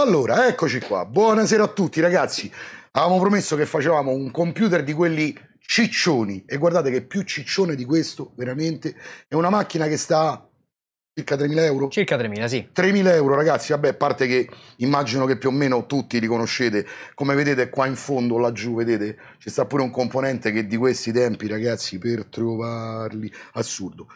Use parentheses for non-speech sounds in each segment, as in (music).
Allora, eccoci qua. Buonasera a tutti, ragazzi. Avevamo promesso che facevamo un computer di quelli ciccioni e guardate che più ciccione di questo, veramente, è una macchina che sta circa 3.000 euro. Circa 3.000, sì. 3.000 euro, ragazzi. Vabbè, a parte che immagino che più o meno tutti li conoscete. Come vedete qua in fondo, laggiù, vedete, ci sta pure un componente che di questi tempi, ragazzi, per trovarli, assurdo.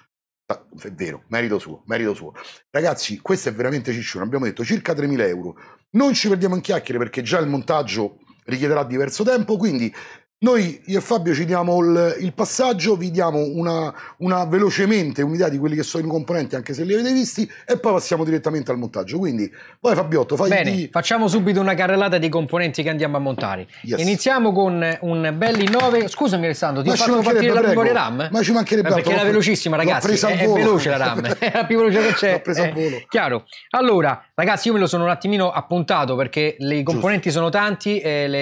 È vero, merito suo, merito suo. Ragazzi, questo è veramente ciccione, abbiamo detto circa 3.000 euro. Non ci perdiamo in chiacchiere perché già il montaggio richiederà diverso tempo, quindi noi, io e Fabio, ci diamo il, il passaggio, vi diamo una, una velocemente un'idea di quelli che sono i componenti, anche se li avete visti, e poi passiamo direttamente al montaggio. Quindi, poi Fabiotto, fai Bene, di... facciamo subito una carrellata dei componenti che andiamo a montare. Yes. Iniziamo con un belli 9... Scusami Alessandro, ti ma faccio partire la memoria RAM? Ma ci mancherebbe altro. Eh, perché era velocissima, ragazzi, è, è, veloce la RAM, (laughs) è la più veloce che c'è. L'ho presa a eh, volo. chiaro. Allora, ragazzi, io me lo sono un attimino appuntato perché i componenti Giusto. sono tanti, le, le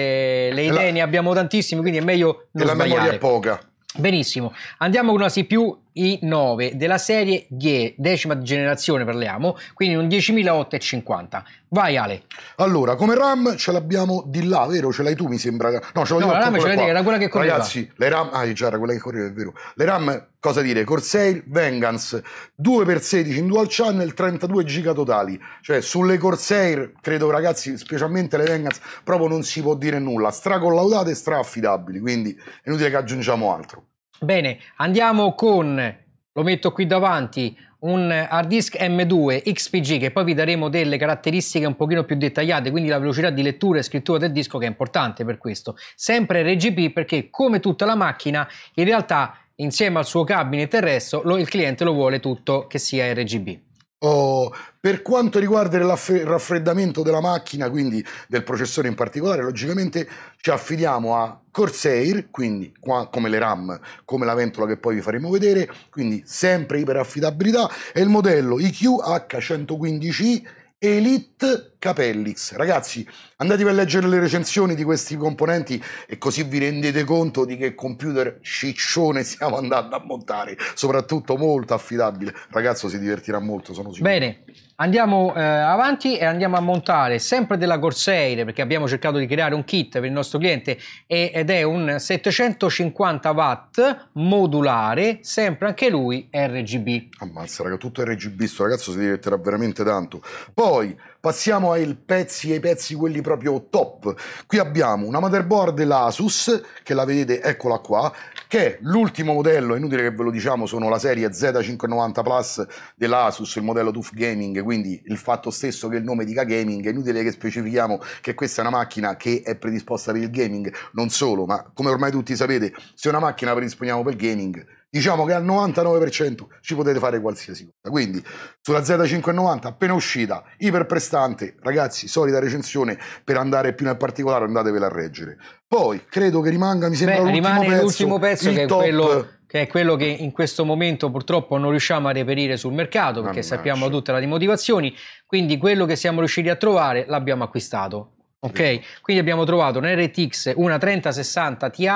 eh, idee la... ne abbiamo tantissime, quindi è meglio non e sbagliare. la memoria è poca. Benissimo, andiamo con una CPU i9 della serie 10, decima generazione parliamo, quindi un 10850. Vai Ale. Allora, come RAM ce l'abbiamo di là, vero? Ce l'hai tu mi sembra. No, ce l'ho no, io. No, la RAM ce l'hai era quella che correva. Ragazzi, le RAM, ah, già cioè, era quella che correva, è vero. Le RAM Cosa dire? Corsair Vengeance 2x16 in dual channel, 32 giga totali. Cioè, sulle Corsair, credo ragazzi, specialmente le Vengeance, proprio non si può dire nulla. Stracollaudate e straaffidabili, quindi è inutile che aggiungiamo altro. Bene, andiamo con, lo metto qui davanti, un hard disk M2 XPG che poi vi daremo delle caratteristiche un pochino più dettagliate, quindi la velocità di lettura e scrittura del disco che è importante per questo. Sempre RGB perché come tutta la macchina in realtà insieme al suo cabinet e resto, lo, il cliente lo vuole tutto che sia RGB. Oh, per quanto riguarda il raffreddamento della macchina, quindi del processore in particolare, logicamente ci affidiamo a Corsair, quindi qua, come le RAM, come la ventola che poi vi faremo vedere, quindi sempre iperaffidabilità, e il modello IQ H115i Elite Capellix. Ragazzi, Andatevi a leggere le recensioni di questi componenti e così vi rendete conto di che computer ciccione stiamo andando a montare, soprattutto molto affidabile. Ragazzo si divertirà molto, sono sicuro. Bene, andiamo eh, avanti e andiamo a montare sempre della Corsair perché abbiamo cercato di creare un kit per il nostro cliente ed è un 750 watt modulare, sempre anche lui RGB. Ammazza raga, tutto RGB, sto ragazzo si divertirà veramente tanto. Poi Passiamo ai pezzi, ai pezzi quelli proprio top. Qui abbiamo una motherboard dell'Asus, che la vedete, eccola qua, che è l'ultimo modello, è inutile che ve lo diciamo, sono la serie Z590 Plus dell'Asus, il modello TUF Gaming, quindi il fatto stesso che il nome dica gaming, è inutile che specifichiamo che questa è una macchina che è predisposta per il gaming, non solo, ma come ormai tutti sapete, se è una macchina predisponiamo per il gaming, diciamo che al 99% ci potete fare qualsiasi cosa. Quindi sulla Z590 appena uscita, iperprestante, ragazzi, solida recensione per andare più nel particolare, andatevela a reggere. Poi credo che rimanga, mi sembra Beh, l'ultimo pezzo, l'ultimo pezzo che è quello che è quello che in questo momento purtroppo non riusciamo a reperire sul mercato perché Mannaggia. sappiamo tutte le motivazioni, quindi quello che siamo riusciti a trovare l'abbiamo acquistato. Ok, quindi abbiamo trovato un RTX una 3060 Ti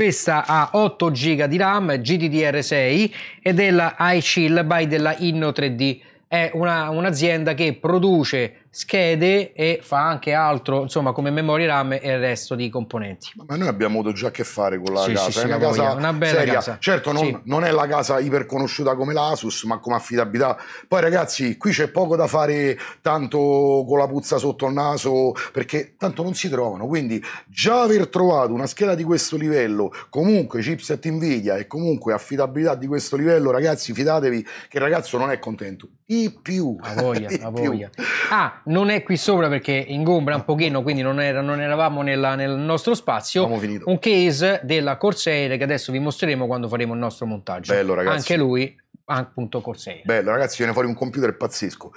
questa ha 8 GB di RAM GDDR6 ed è la iChill by della Inno3D. È una, un'azienda che produce schede e fa anche altro, insomma, come memory RAM e il resto di componenti. Ma noi abbiamo avuto già a che fare con la sì, casa, sì, è una casa una bella seria. casa. Certo, non, sì. non, è la casa iper conosciuta come l'Asus, ma come affidabilità. Poi ragazzi, qui c'è poco da fare tanto con la puzza sotto il naso, perché tanto non si trovano, quindi già aver trovato una scheda di questo livello, comunque chipset Nvidia e comunque affidabilità di questo livello, ragazzi, fidatevi che il ragazzo non è contento. Di più. A voglia, (laughs) a voglia. Ah, non è qui sopra perché ingombra un ah. pochino, quindi non, era, non eravamo nella, nel nostro spazio. Un case della Corsair che adesso vi mostreremo quando faremo il nostro montaggio. Bello, ragazzi. Anche lui, appunto, Corsair. Bello, ragazzi, viene fuori un computer pazzesco.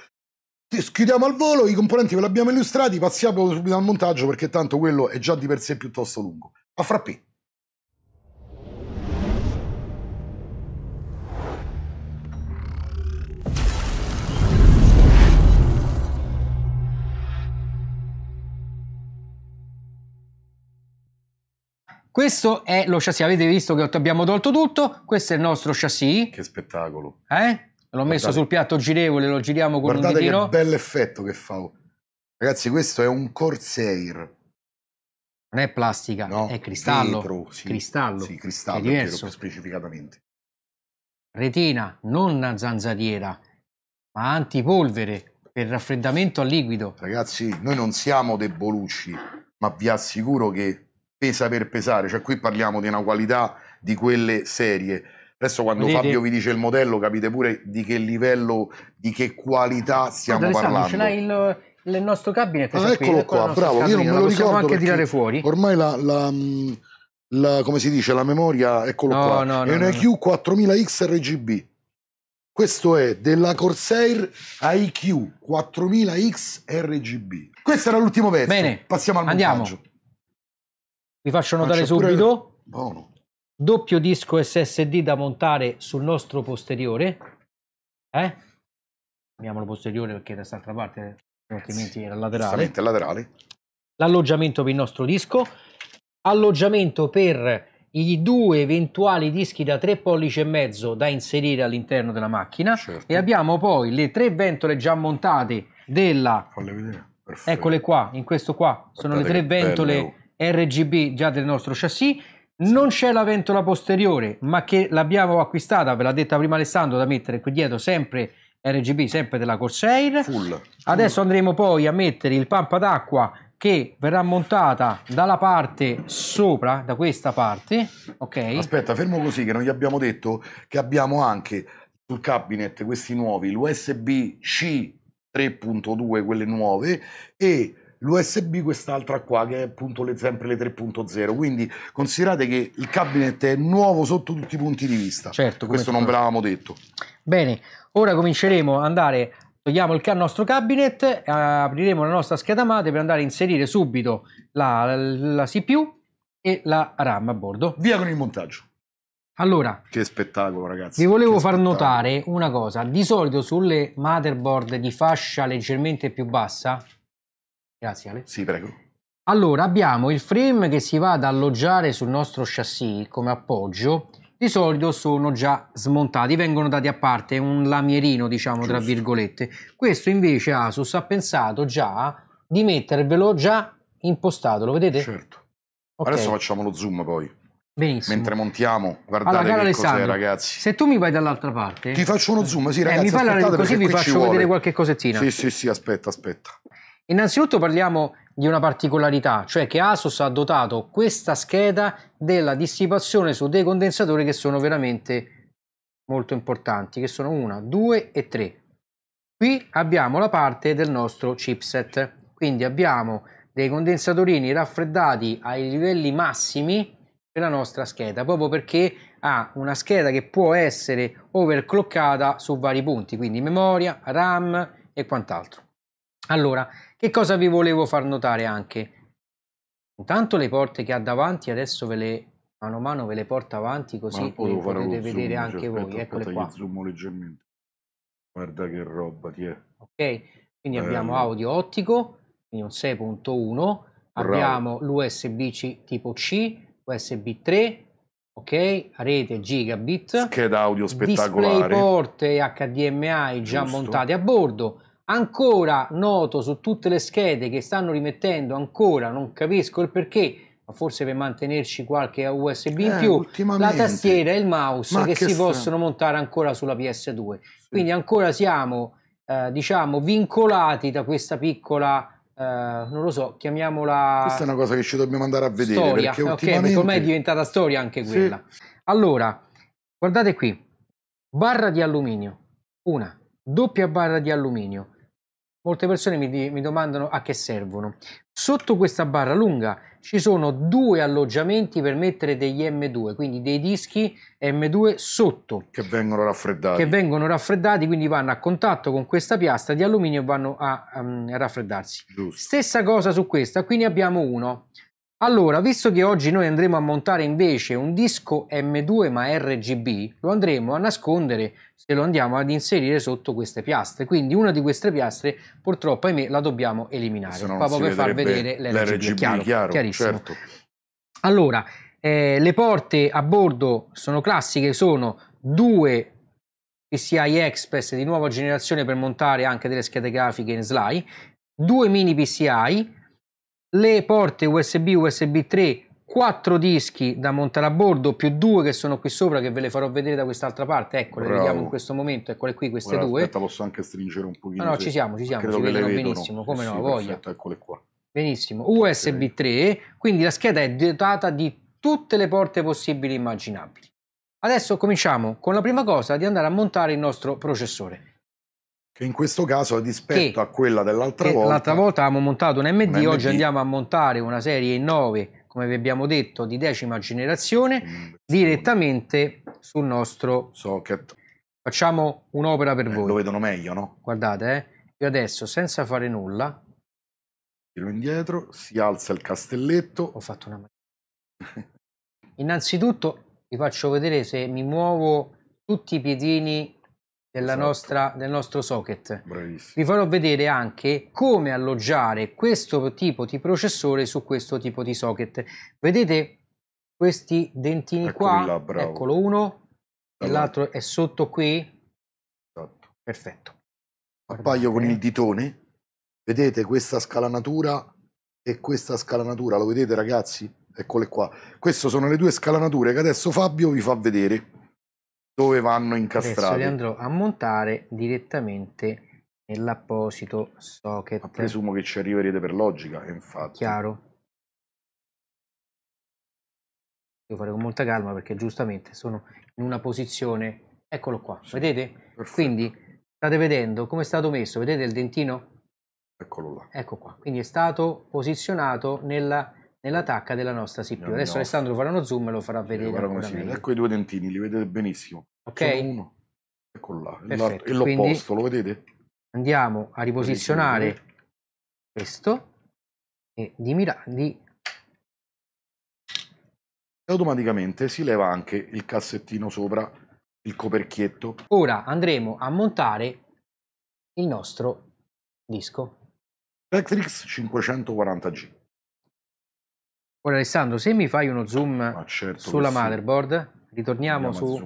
Schiudiamo al volo i componenti ve li abbiamo illustrati, passiamo subito al montaggio perché tanto quello è già di per sé piuttosto lungo. A frappè. Questo è lo chassis, avete visto che abbiamo tolto tutto, questo è il nostro chassis. Che spettacolo. Eh? L'ho guardate, messo sul piatto girevole, lo giriamo con guardate un Guardate che bell'effetto che fa. Oh. Ragazzi, questo è un Corsair. Non è plastica, no, è cristallo. Vetro, sì, cristallo. Sì, cristallo, è diverso. vero, specificatamente. Retina, non una zanzariera, ma antipolvere per raffreddamento a liquido. Ragazzi, noi non siamo dei Bolucci, ma vi assicuro che pesa per pesare, cioè qui parliamo di una qualità di quelle serie. Adesso quando Vedete? Fabio vi dice il modello capite pure di che livello, di che qualità stiamo Guarda, parlando. Ce l'hai il, il nostro cabinet. Ah, eccolo qui, qua, bravo, scabina. io non me lo, lo ricordo anche tirare fuori. Ormai la, la, la, come si dice, la memoria, eccolo no, qua, no, no, è una q 4000 XRGB. Questo è della Corsair IQ 4000X RGB. Questo era l'ultimo pezzo. Bene, passiamo al montaggio. Andiamo. Vi faccio notare Faccio subito, Buono. doppio disco SSD da montare sul nostro posteriore. Eh? Chiamiamolo posteriore perché da quest'altra parte, eh, altrimenti era laterale. laterale. L'alloggiamento per il nostro disco, alloggiamento per i due eventuali dischi da 3 pollici e mezzo da inserire all'interno della macchina Certo. e abbiamo poi le tre ventole già montate della Eccole qua, in questo qua sono le tre ventole oh. RGB già del nostro chassis. Non c'è la ventola posteriore, ma che l'abbiamo acquistata, ve l'ha detta prima Alessandro, da mettere qui dietro sempre RGB, sempre della Corsair. Full. Adesso andremo poi a mettere il pampa d'acqua che verrà montata dalla parte sopra, da questa parte, ok? Aspetta, fermo così che non gli abbiamo detto che abbiamo anche sul cabinet questi nuovi, l'USB-C 3.2, quelle nuove, e l'USB quest'altra qua che è appunto le, sempre le 3.0 quindi considerate che il cabinet è nuovo sotto tutti i punti di vista certo, questo non ve l'avevamo detto bene ora cominceremo ad andare togliamo il nostro cabinet eh, apriremo la nostra scheda madre per andare a inserire subito la, la, la CPU e la RAM a bordo via con il montaggio allora, che spettacolo, ragazzi! Vi volevo far notare una cosa: di solito sulle motherboard di fascia leggermente più bassa, Grazie Ale. Sì, prego. Allora, abbiamo il frame che si va ad alloggiare sul nostro chassis come appoggio. Di solito sono già smontati, vengono dati a parte un lamierino, diciamo, Giusto. tra virgolette. Questo invece Asus ha pensato già di mettervelo già impostato, lo vedete? Certo. Okay. Adesso facciamo lo zoom poi. Benissimo. Mentre montiamo, guardate allora, che cos'è, ragazzi. Se tu mi vai dall'altra parte, ti faccio uno zoom, sì, ragazzi. Eh, mi fai la... così vi faccio vedere qualche cosettina. Sì, sì, sì, aspetta, aspetta. Innanzitutto parliamo di una particolarità, cioè che Asus ha dotato questa scheda della dissipazione su dei condensatori che sono veramente molto importanti, che sono 1, 2 e 3. Qui abbiamo la parte del nostro chipset, quindi abbiamo dei condensatorini raffreddati ai livelli massimi della nostra scheda, proprio perché ha una scheda che può essere overclockata su vari punti, quindi memoria, RAM e quant'altro. Allora, che cosa vi volevo far notare anche? Intanto le porte che ha davanti, adesso ve le mano a mano ve le porto avanti così le potete vedere zoom, anche cioè, voi. Aspetta, Eccole qua. Zoom leggermente. Guarda che roba ti è. Ok, quindi eh. abbiamo ehm. audio ottico, quindi un 6.1, abbiamo l'USB-C tipo C, USB 3, ok, rete gigabit, scheda audio spettacolare, porte HDMI già Giusto. montate a bordo, ancora noto su tutte le schede che stanno rimettendo ancora, non capisco il perché, ma forse per mantenerci qualche USB in eh, più, la tastiera e il mouse che, che, si strano. possono montare ancora sulla PS2. Sì. Quindi ancora siamo, eh, diciamo, vincolati da questa piccola... Eh, non lo so, chiamiamola. Questa è una cosa che ci dobbiamo andare a vedere. Storia, perché ultimamente... ok, perché ormai è diventata storia anche quella. Sì. Allora, guardate qui: barra di alluminio, una doppia barra di alluminio Molte persone mi, mi, domandano a che servono. Sotto questa barra lunga ci sono due alloggiamenti per mettere degli M2, quindi dei dischi M2 sotto. Che vengono raffreddati. Che vengono raffreddati, quindi vanno a contatto con questa piastra di alluminio e vanno a, um, ehm, a raffreddarsi. Giusto. Stessa cosa su questa, qui ne abbiamo uno. Allora, visto che oggi noi andremo a montare invece un disco M2 ma RGB, lo andremo a nascondere se lo andiamo ad inserire sotto queste piastre. Quindi una di queste piastre purtroppo, ahimè, la dobbiamo eliminare. Qua per far vedere l'RGB, l'RGB chiaro, chiaro, chiarissimo. Certo. Allora, eh, le porte a bordo sono classiche, sono due PCI Express di nuova generazione per montare anche delle schede grafiche in SLI, due mini PCI, le porte USB, USB 3, 4 dischi da montare a bordo più due che sono qui sopra che ve le farò vedere da quest'altra parte eccole le vediamo in questo momento eccole qui queste Ora, due aspetta posso anche stringere un pochino no no ci siamo ci siamo credo ci vedono vedono. benissimo come sì, no voglia eccole qua benissimo USB okay. 3 quindi la scheda è dotata di tutte le porte possibili e immaginabili adesso cominciamo con la prima cosa di andare a montare il nostro processore che in questo caso, a dispetto che, a quella dell'altra eh, volta... L'altra volta abbiamo montato un MD, un oggi andiamo a montare una serie 9, come vi abbiamo detto, di decima generazione, mm, direttamente sul nostro socket. Facciamo un'opera per eh, voi. Lo vedono meglio, no? Guardate, eh. Io adesso, senza fare nulla... Tiro indietro, si alza il castelletto. Ho fatto una... (laughs) Innanzitutto vi faccio vedere se mi muovo tutti i piedini della esatto. nostra, del nostro socket. Bravissimo. Vi farò vedere anche come alloggiare questo tipo di processore su questo tipo di socket. Vedete questi dentini Eccoli qua? Là, Eccolo uno, e l'altro è sotto qui. Esatto. Perfetto. Appaio con il ditone. Vedete questa scalanatura e questa scalanatura. Lo vedete ragazzi? Eccole qua. Queste sono le due scalanature che adesso Fabio vi fa vedere dove vanno incastrati. Adesso li andrò a montare direttamente nell'apposito socket. Ma presumo che ci arriverete per logica, infatti. Chiaro. Devo fare con molta calma perché giustamente sono in una posizione... Eccolo qua, sì, vedete? Perfetto. Quindi state vedendo come è stato messo, vedete il dentino? Eccolo là. Ecco qua, quindi è stato posizionato nella nella tacca della nostra CPU. No, eh, Adesso no. Alessandro farà uno zoom e lo farà vedere. Eh, ecco i due dentini, li vedete benissimo. Ok. uno. Eccolo là, Perfetto. e l'opposto, lo vedete? Andiamo a riposizionare Benissimo. questo e di Mirandi. E Automaticamente si leva anche il cassettino sopra il coperchietto. Ora andremo a montare il nostro disco. Electrix 540G. Ora Alessandro, se mi fai uno zoom certo sulla motherboard, sì. ritorniamo su,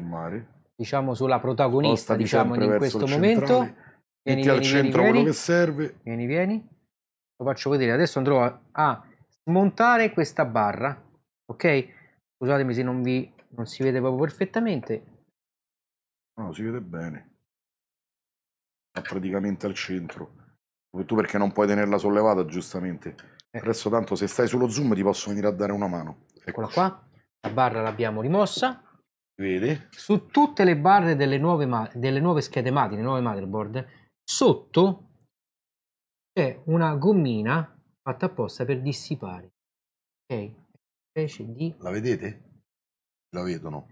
diciamo, sulla protagonista Postati diciamo, diciamo, in questo momento. Centrale. Vieni, vieni, al vieni, centro vieni, quello che serve. Vieni, vieni. Lo faccio vedere. Adesso andrò a, a smontare questa barra, ok? Scusatemi se non, vi, non si vede proprio perfettamente. No, si vede bene. È praticamente al centro. Tu perché non puoi tenerla sollevata, giustamente Adesso tanto se stai sullo zoom ti posso venire a dare una mano. Eccola qua, la barra l'abbiamo rimossa. Vedi? Su tutte le barre delle nuove, delle nuove schede madre, le nuove motherboard, sotto c'è una gommina fatta apposta per dissipare. Ok? Specie di... La vedete? La vedono.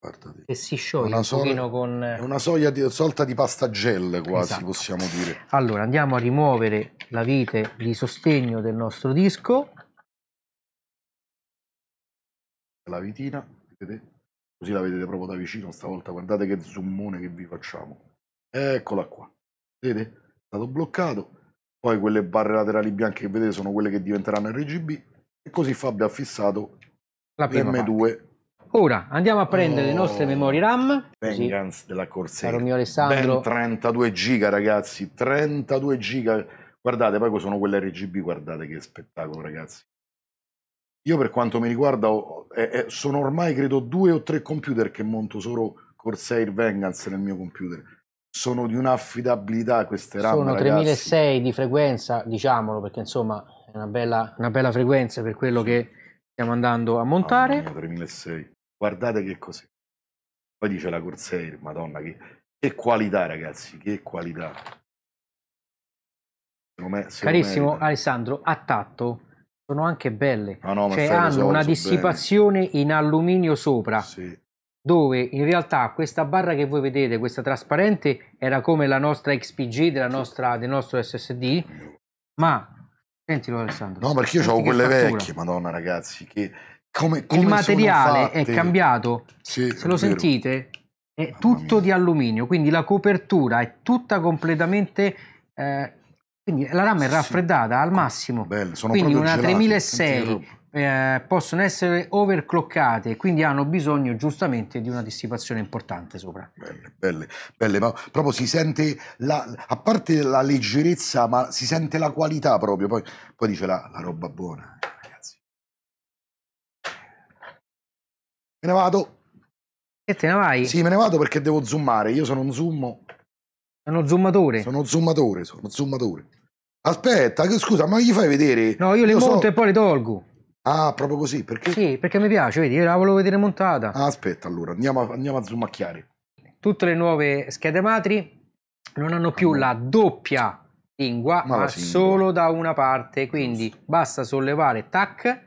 Guardate. Che si scioglie una un pochino con... una soglia di, sorta di pasta gel quasi, esatto. possiamo dire. Allora, andiamo a rimuovere la vite di sostegno del nostro disco. La vitina, vedete? Così la vedete proprio da vicino stavolta. Guardate che zoomone che vi facciamo. Eccola qua. Vedete? È stato bloccato. Poi quelle barre laterali bianche che vedete sono quelle che diventeranno RGB. E così Fabio ha fissato la prima M2 Ora andiamo a prendere oh, le nostre memorie RAM. Vengeance della Corsair. Caro mio Alessandro. Ben 32 giga ragazzi, 32 giga. Guardate, poi sono quelle RGB, guardate che spettacolo ragazzi. Io per quanto mi riguarda sono ormai credo due o tre computer che monto solo Corsair Vengeance nel mio computer. Sono di un'affidabilità queste RAM. Sono 3600 di frequenza, diciamolo perché insomma è una bella, una bella frequenza per quello che stiamo andando a montare. Oh, mia, 3600 guardate che cos'è. Poi dice la Corsair, madonna, che, che qualità ragazzi, che qualità. Me, Carissimo me... Alessandro, a tatto sono anche belle, no, no, cioè hanno una dissipazione bene. in alluminio sopra, sì. dove in realtà questa barra che voi vedete, questa trasparente, era come la nostra XPG della nostra, del nostro SSD, ma Sentilo Alessandro. No, perché io ho quelle fattura. vecchie, madonna ragazzi, che come, come il materiale è cambiato. Sì, Se lo sentite, è Mamma tutto mia. di alluminio, quindi la copertura è tutta completamente. Eh, quindi la rama è raffreddata sì. al ah, massimo. Bello, sono quindi una 3006 eh, possono essere overclockate, quindi hanno bisogno giustamente di una dissipazione importante sopra. Belle, belle, belle, ma proprio si sente, la, a parte la leggerezza, ma si sente la qualità proprio, poi, poi dice la, la roba buona. Me ne vado. E te ne vai? Sì, me ne vado perché devo zoomare. Io sono un zoom. Sono zoomatore. Sono zoomatore, sono zoomatore. Aspetta, che, scusa, ma gli fai vedere? No, io, io le monto so... e poi le tolgo. Ah, proprio così? Perché? Sì, perché mi piace, vedi, io la volevo vedere montata. Ah, aspetta, allora, andiamo a, andiamo a zoomacchiare. Tutte le nuove schede matri non hanno più mm. la doppia lingua, ma, ma solo da una parte, quindi basta sollevare, tac,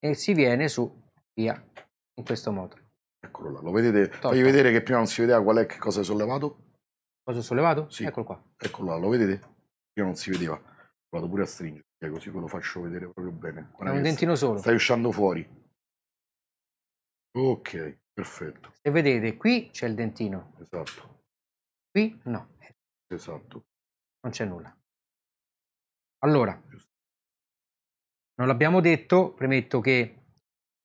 e si viene su, via, in questo modo. Eccolo là, lo vedete? Tocca. Fagli vedere che prima non si vedeva qual è che cosa hai sollevato. Cosa ho sollevato? Sì. Eccolo qua. Eccolo là, lo vedete? Io non si vedeva. Vado pure a stringere, così ve lo faccio vedere proprio bene. è un dentino stai, solo. Stai uscendo fuori. Ok, perfetto. Se vedete, qui c'è il dentino. Esatto. Qui no. Esatto. Non c'è nulla. Allora, non l'abbiamo detto, premetto che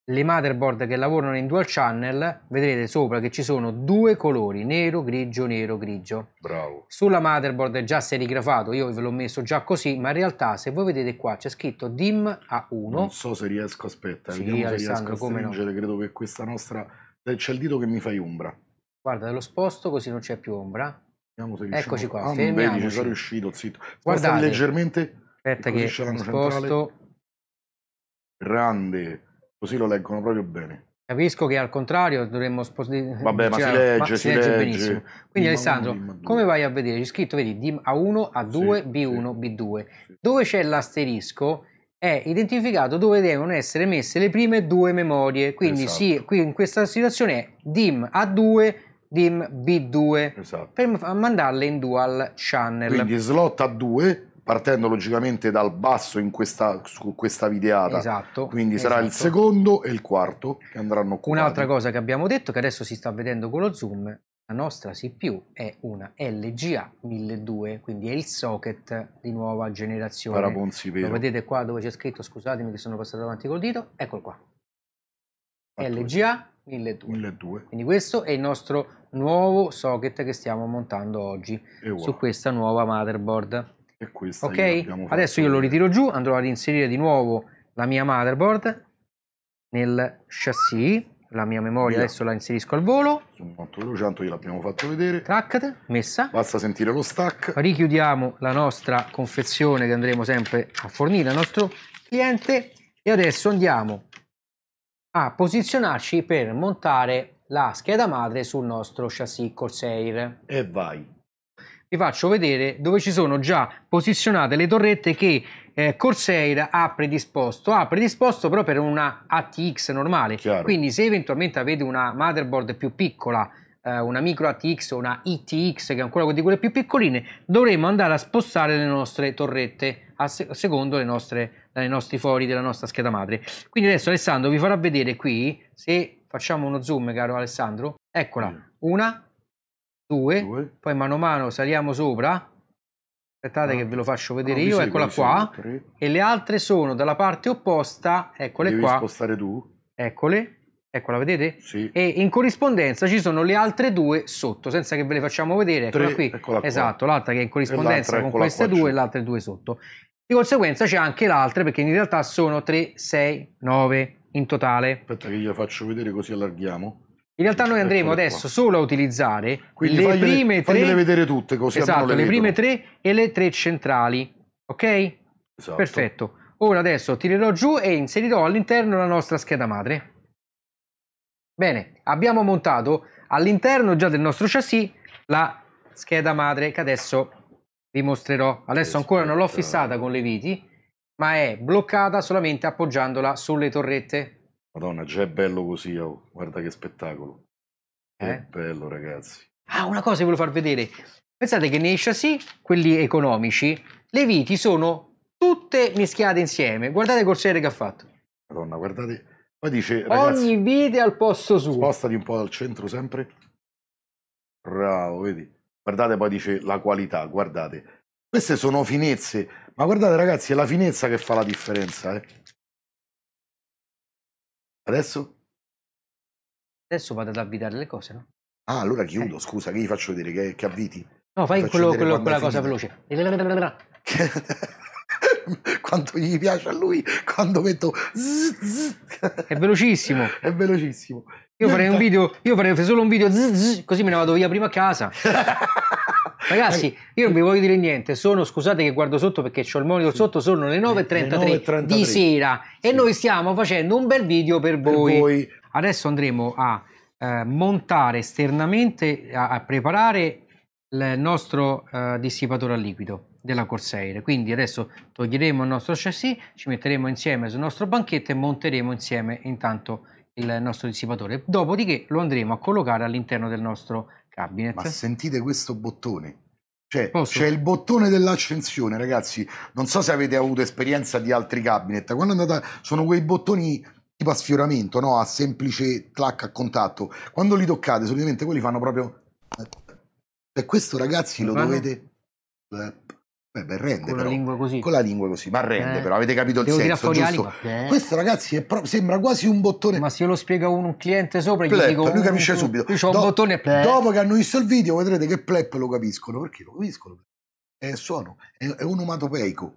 le motherboard che lavorano in dual channel vedrete sopra che ci sono due colori nero grigio nero grigio bravo sulla motherboard è già serigrafato io ve l'ho messo già così ma in realtà se voi vedete qua c'è scritto dim a 1 non so se riesco aspetta eh, sì, vediamo Alessandro, se riesco a stringere no. credo che questa nostra eh, c'è il dito che mi fai ombra guarda lo sposto così non c'è più ombra eccoci qua ah, fermiamoci vedi, sono riuscito zitto guardate leggermente aspetta ecco, che sposto grande Così lo leggono proprio bene. Capisco che al contrario dovremmo spostare. Vabbè, ma si legge, ma si, si legge, legge benissimo. Quindi, Dim Alessandro, Dim come vai a vedere? C'è scritto, vedi, Dim A1, A2, sì, B1, sì. B2. Dove c'è l'asterisco? è identificato dove devono essere messe le prime due memorie. Quindi esatto. sì, qui in questa situazione è DIM A2, DIM B2 esatto. per mandarle in dual channel. Quindi slot A2 partendo logicamente dal basso in questa, su questa videata. Esatto. Quindi esatto. sarà il esatto. secondo e il quarto che andranno occupati. Un'altra cosa che abbiamo detto che adesso si sta vedendo con lo zoom, la nostra CPU è una LGA 1200, quindi è il socket di nuova generazione. Paraponzi vero. Lo vedete qua dove c'è scritto, scusatemi che sono passato avanti col dito, eccolo qua. LGA 1200. 1200. Quindi questo è il nostro nuovo socket che stiamo montando oggi su questa nuova motherboard. E questa ok, adesso io lo ritiro giù, andrò ad inserire di nuovo la mia motherboard nel chassis la mia memoria Via. adesso la inserisco al volo sono molto veloce tanto gliel'abbiamo fatto vedere traccate messa basta sentire lo stack richiudiamo la nostra confezione che andremo sempre a fornire al nostro cliente e adesso andiamo a posizionarci per montare la scheda madre sul nostro chassis Corsair e vai vi faccio vedere dove ci sono già posizionate le torrette che eh, Corsair ha predisposto. Ha predisposto però per una ATX normale. Chiaro. Quindi se eventualmente avete una motherboard più piccola, eh, una micro ATX o una ITX, che è ancora di quelle più piccoline, dovremo andare a spostare le nostre torrette a se secondo le nostre, i nostri fori della nostra scheda madre. Quindi adesso Alessandro vi farà vedere qui, se facciamo uno zoom caro Alessandro, eccola, mm. una, 2, poi mano a mano saliamo sopra, aspettate ah, che ve lo faccio vedere ah, io, seguo, eccola qua, e le altre sono dalla parte opposta, eccole Devi qua. spostare tu. Eccole, eccola vedete? Sì. E in corrispondenza ci sono le altre due sotto, senza che ve le facciamo vedere, eccola Tre, qui. Eccola esatto, l'altra che è in corrispondenza con queste due c'è. e le altre due sotto. Di conseguenza c'è anche l'altra perché in realtà sono 3, 6, 9 in totale. Aspetta che gliela faccio vedere così allarghiamo. In realtà noi ecco andremo Eccole adesso qua. solo a utilizzare Quindi le fagliele, prime tre... Fagliele vedere tutte così Esatto, le, le prime tre e le tre centrali, ok? Esatto. Perfetto. Ora adesso tirerò giù e inserirò all'interno la nostra scheda madre. Bene, abbiamo montato all'interno già del nostro chassis la scheda madre che adesso vi mostrerò. Adesso ancora non l'ho fissata con le viti, ma è bloccata solamente appoggiandola sulle torrette. Madonna, già è bello così, oh. guarda che spettacolo. Che eh? bello, ragazzi. Ah, una cosa che volevo far vedere. Pensate che nei chassis, quelli economici, le viti sono tutte mischiate insieme. Guardate il Corsair che ha fatto. Madonna, guardate. Poi dice, ragazzi, Ogni vite al posto suo. Spostati un po' dal centro sempre. Bravo, vedi. Guardate, poi dice la qualità, guardate. Queste sono finezze, ma guardate ragazzi, è la finezza che fa la differenza, eh. Adesso? Adesso vado ad avvitare le cose, no? Ah, allora eh. chiudo, eh. scusa, che gli faccio vedere che, che avviti? No, fai quello, quello, quella cosa veloce. (laughs) quanto gli piace a lui, quando metto... Zzz, È velocissimo. (laughs) È velocissimo. Io farei un video, io farei solo un video, zzz, così me ne vado via prima a casa. (laughs) Ragazzi, io non vi eh, voglio dire niente, sono, scusate che guardo sotto perché ho il monitor sì. sotto, sono le 9.33 le di sera sì. e noi stiamo facendo un bel video per, per voi. voi. Adesso andremo a eh, montare esternamente, a, a, preparare il nostro eh, dissipatore a liquido della Corsair. Quindi adesso toglieremo il nostro chassis, ci metteremo insieme sul nostro banchetto e monteremo insieme intanto il nostro dissipatore. Dopodiché lo andremo a collocare all'interno del nostro cabinet. Ma cioè. sentite questo bottone. Cioè, c'è il bottone dell'accensione, ragazzi. Non so se avete avuto esperienza di altri cabinet. Quando andate, sono quei bottoni tipo a sfioramento, no? A semplice clac a contatto. Quando li toccate, solitamente quelli fanno proprio. Eh, e questo, ragazzi, lo, lo dovete. Eh, Beh, beh, rende con però. la lingua così. Con la lingua così, ma rende eh. però, avete capito il Devo senso, giusto? Eh. Questo ragazzi è pro- sembra quasi un bottone. Ma se io lo spiego a un cliente sopra, plep, gli dico lui capisce un, subito. Io Do- un bottone plep. Dopo che hanno visto il video vedrete che plep lo capiscono, perché lo capiscono. È suono, è, è onomatopeico.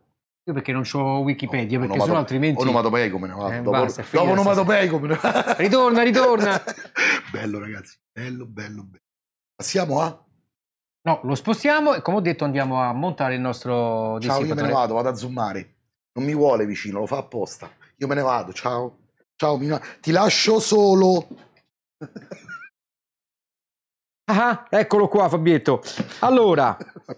Io perché non ho Wikipedia, no, oh, perché onomato- sennò altrimenti... Onomatopeico me ne vado, eh, dopo, basta, dopo onomatopeico me ne vado. Ritorna, ritorna! (laughs) bello ragazzi, bello, bello, bello. Passiamo a... No, lo spostiamo e come ho detto andiamo a montare il nostro Ciao, io me ne vado, vado a zoomare. Non mi vuole vicino, lo fa apposta. Io me ne vado, ciao. Ciao, mi... ti lascio solo. (laughs) Ah, eccolo qua Fabietto. Allora, (laughs)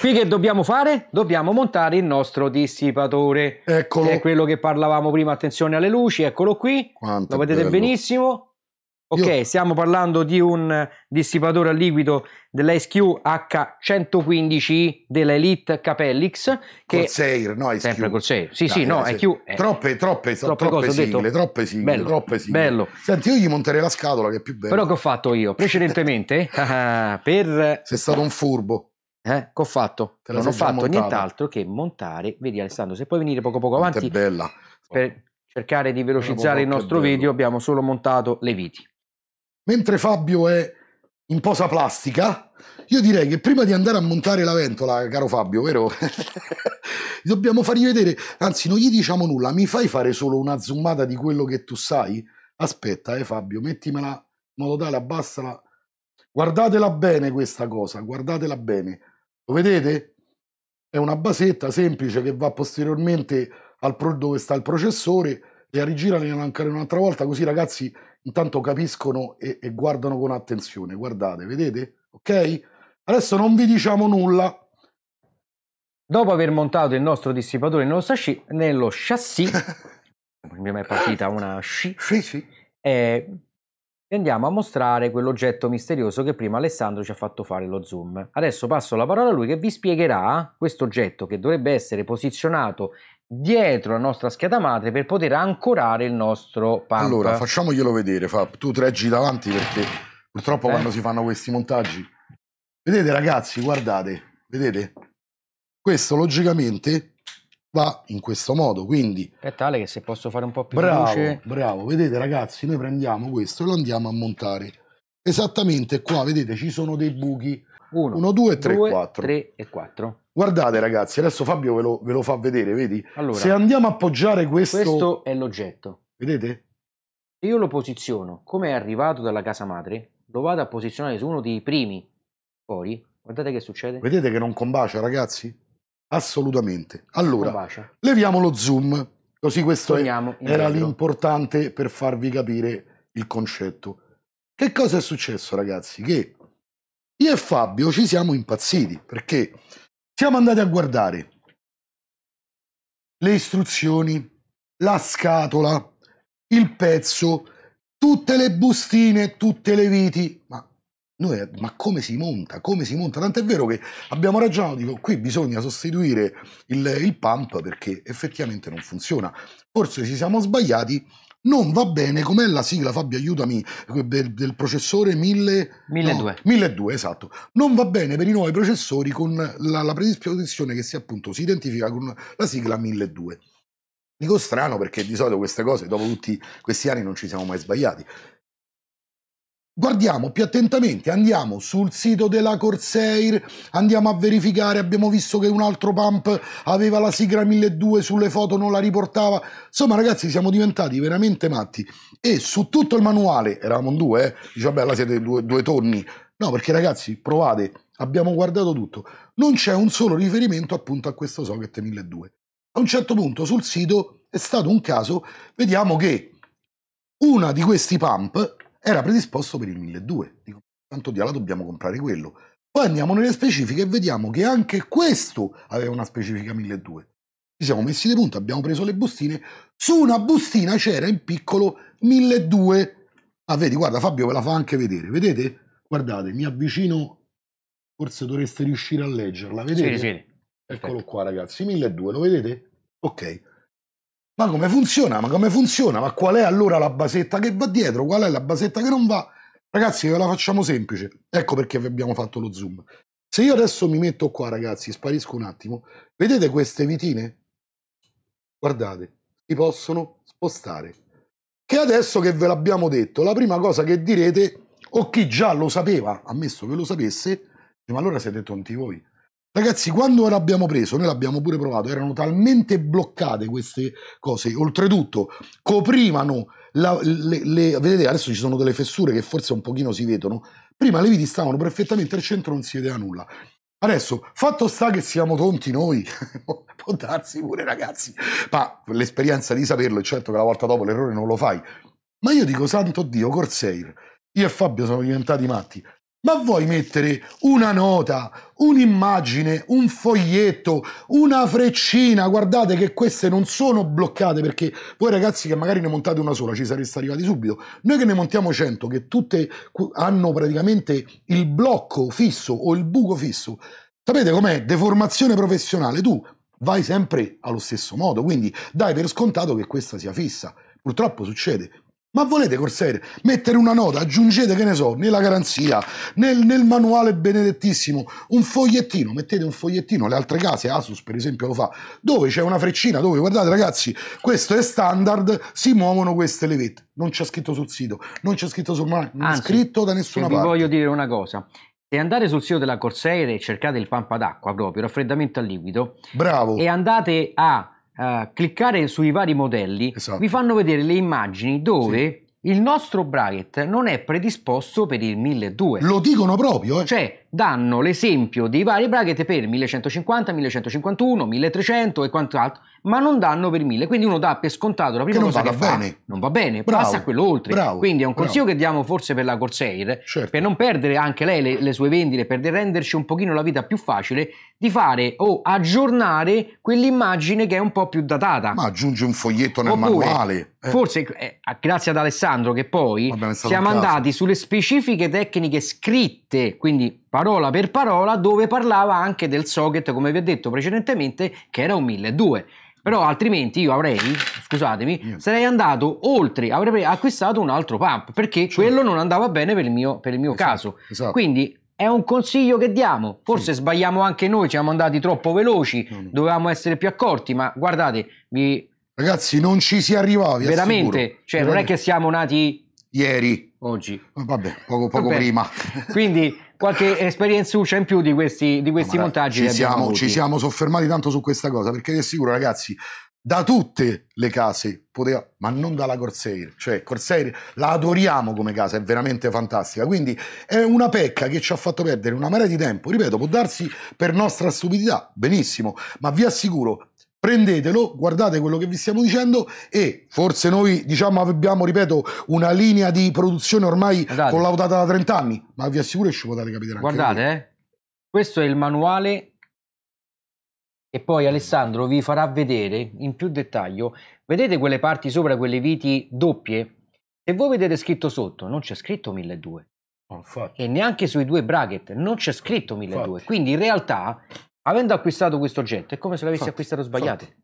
qui che dobbiamo fare? Dobbiamo montare il nostro dissipatore. Eccolo. Che è quello che parlavamo prima, attenzione alle luci, eccolo qui. Quanto Lo vedete bello. benissimo. Ok, Io... stiamo parlando di un dissipatore a liquido dell'ISQ H115 della Elite Capellix. Che... Col Seir, no, ISQ. Sempre Seir. Sì, Dai, sì, no, ISQ. Eh, troppe, troppe, troppe, troppe sigle, troppe sigle, bello, troppe sigle. Bello. Senti, io gli monterei la scatola che è più bella. Però che ho fatto io? Precedentemente, (laughs) ah, ah, per... Sei stato un furbo. Eh, che ho fatto? Te non ho fatto montata. nient'altro che montare. Vedi Alessandro, se puoi venire poco poco avanti. Quanto è bella. Per cercare di velocizzare il nostro video abbiamo solo montato le viti mentre Fabio è in posa plastica, io direi che prima di andare a montare la ventola, caro Fabio, vero? (laughs) Dobbiamo fargli vedere, anzi non gli diciamo nulla, mi fai fare solo una zoomata di quello che tu sai? Aspetta, eh Fabio, mettimela in modo tale, abbassala. Guardatela bene questa cosa, guardatela bene. Lo vedete? È una basetta semplice che va posteriormente al pro dove sta il processore e a rigirare ancora un'altra volta, così ragazzi intanto capiscono e, e guardano con attenzione. Guardate, vedete? Ok? Adesso non vi diciamo nulla, Dopo aver montato il nostro dissipatore nello, sci, nello chassis, (laughs) mi è partita una sci, sì, sì. Eh, andiamo a mostrare quell'oggetto misterioso che prima Alessandro ci ha fatto fare lo zoom. Adesso passo la parola a lui che vi spiegherà questo oggetto che dovrebbe essere posizionato dietro la nostra scheda madre per poter ancorare il nostro pump. Allora, facciamoglielo vedere, Fab. Tu treggi davanti perché purtroppo eh. quando si fanno questi montaggi... Vedete ragazzi, guardate, vedete? Questo logicamente va in questo modo, quindi... È tale che se posso fare un po' più bravo, veloce... Bravo, vedete ragazzi, noi prendiamo questo e lo andiamo a montare. Esattamente qua, vedete, ci sono dei buchi. 1, 2, 3, 4. 3 e 4. Guardate ragazzi, adesso Fabio ve lo, ve lo fa vedere, vedi? Allora, Se andiamo a appoggiare questo... Questo è l'oggetto. Vedete? Se io lo posiziono come è arrivato dalla casa madre, lo vado a posizionare su uno dei primi fuori, guardate che succede. Vedete che non combacia ragazzi? Assolutamente. Allora, leviamo lo zoom, così questo era l'importante per farvi capire il concetto. Che cosa è successo ragazzi? Che io e Fabio ci siamo impazziti, perché siamo andati a guardare le istruzioni, la scatola, il pezzo, tutte le bustine, tutte le viti. Ma, noi, ma come si monta? Come si monta? Tant'è vero che abbiamo ragionato, dico, qui bisogna sostituire il, il pump perché effettivamente non funziona. Forse ci siamo sbagliati non va bene com'è la sigla Fabio aiutami eh, del, del processore 1000, 1200 no, 1200 esatto non va bene per i nuovi processori con la, la predisposizione che si appunto si identifica con la sigla 1200 dico strano perché di solito queste cose dopo tutti questi anni non ci siamo mai sbagliati Guardiamo più attentamente, andiamo sul sito della Corsair, andiamo a verificare, abbiamo visto che un altro pump aveva la sigla 1200 sulle foto, non la riportava. Insomma ragazzi siamo diventati veramente matti e su tutto il manuale, eravamo in due, eh? dice vabbè là siete due, due tonni, no perché ragazzi provate, abbiamo guardato tutto, non c'è un solo riferimento appunto a questo socket 1200. A un certo punto sul sito è stato un caso, vediamo che una di questi pump era predisposto per il 1200. Dico, tanto di là dobbiamo comprare quello. Poi andiamo nelle specifiche e vediamo che anche questo aveva una specifica 1200. Ci siamo messi di punto, abbiamo preso le bustine. Su una bustina c'era in piccolo 1200. Ah, vedi, guarda, Fabio ve la fa anche vedere. Vedete? Guardate, mi avvicino. Forse dovreste riuscire a leggerla. Vedete? Sì, sì. Eccolo qua, ragazzi. 1200, lo vedete? Ok. Ma come funziona? Ma come funziona? Ma qual è allora la basetta che va dietro? Qual è la basetta che non va? Ragazzi, ve la facciamo semplice. Ecco perché vi abbiamo fatto lo zoom. Se io adesso mi metto qua, ragazzi, sparisco un attimo, vedete queste vitine? Guardate, si possono spostare. Che adesso che ve l'abbiamo detto, la prima cosa che direte, o chi già lo sapeva, ammesso che lo sapesse, ma allora siete tonti voi. Ragazzi, quando l'abbiamo preso, noi l'abbiamo pure provato, erano talmente bloccate queste cose, oltretutto coprivano, la, le, le, vedete adesso ci sono delle fessure che forse un pochino si vedono, prima le viti stavano perfettamente al centro, non si vedeva nulla. Adesso, fatto sta che siamo tonti noi, (laughs) può darsi pure ragazzi, ma l'esperienza di saperlo è certo che la volta dopo l'errore non lo fai, ma io dico, santo Dio, Corsair, io e Fabio siamo diventati matti, ma vuoi mettere una nota, un'immagine, un foglietto, una freccina? Guardate che queste non sono bloccate perché voi ragazzi che magari ne montate una sola ci sareste arrivati subito. Noi che ne montiamo 100 che tutte hanno praticamente il blocco fisso o il buco fisso. Sapete com'è? Deformazione professionale. Tu vai sempre allo stesso modo, quindi dai per scontato che questa sia fissa. Purtroppo succede. Ma volete Corsair mettere una nota, aggiungete che ne so, nella garanzia, nel, nel, manuale benedettissimo, un fogliettino, mettete un fogliettino, le altre case, Asus per esempio lo fa, dove c'è una freccina, dove guardate ragazzi, questo è standard, si muovono queste levette. Non c'è scritto sul sito, non c'è scritto sul manuale, non è scritto da nessuna parte. Vi voglio dire una cosa, se andate sul sito della Corsair e cercate il pampa d'acqua proprio, raffreddamento a liquido, Bravo. e andate a eh, cliccare sui vari modelli, esatto. vi fanno vedere le immagini dove sì. il nostro bracket non è predisposto per il 1200. Lo dicono proprio, eh? Cioè, danno l'esempio dei vari bracket per 1150, 1151, 1300 e quant'altro, ma non danno per 1000. Quindi uno dà per scontato la prima che cosa che fa, bene. non va bene, bravo, passa a quello oltre. Bravo, Quindi è un consiglio bravo. che diamo forse per la Corsair, certo. per non perdere anche lei le, le sue vendite, per renderci un pochino la vita più facile, di fare o aggiornare quell'immagine che è un po' più datata. Ma aggiunge un foglietto nel Oppure, manuale. Eh. Forse, eh, grazie ad Alessandro, che poi Vabbè, siamo andati sulle specifiche tecniche scritte, quindi parola per parola dove parlava anche del socket come vi ho detto precedentemente che era un 1200 però altrimenti io avrei, scusatemi, sarei andato oltre, avrei acquistato un altro pump perché cioè. quello non andava bene per il mio, per il mio esatto, caso. Esatto. Quindi è un consiglio che diamo, forse sì. sbagliamo anche noi, siamo andati troppo veloci, no, no. dovevamo essere più accorti, ma guardate, vi... ragazzi non ci si arrivava. Veramente, assicuro. cioè veramente. non è che siamo nati ieri, oggi. Vabbè, poco, poco Vabbè. prima. Quindi qualche esperienzuccia in più di questi, di questi no, montaggi. Ci siamo, ci siamo soffermati tanto su questa cosa perché vi assicuro, ragazzi, da tutte le case poteva, ma non dalla Corsair. Cioè, Corsair la adoriamo come casa, è veramente fantastica. Quindi è una pecca che ci ha fatto perdere una marea di tempo. Ripeto, può darsi per nostra stupidità, benissimo, ma vi assicuro, prendetelo, guardate quello che vi stiamo dicendo e forse noi diciamo abbiamo, ripeto, una linea di produzione ormai guardate. collaudata da 30 anni, ma vi assicuro che ci potete capire anche Guardate, eh. questo è il manuale e poi Alessandro vi farà vedere in più dettaglio, vedete quelle parti sopra, quelle viti doppie? Se voi vedete scritto sotto, non c'è scritto 1200. Infatti. E neanche sui due bracket non c'è scritto 1200. Infatti. Quindi in realtà avendo acquistato questo oggetto, è come se l'avessi infatti, acquistato sbagliato. Infatti.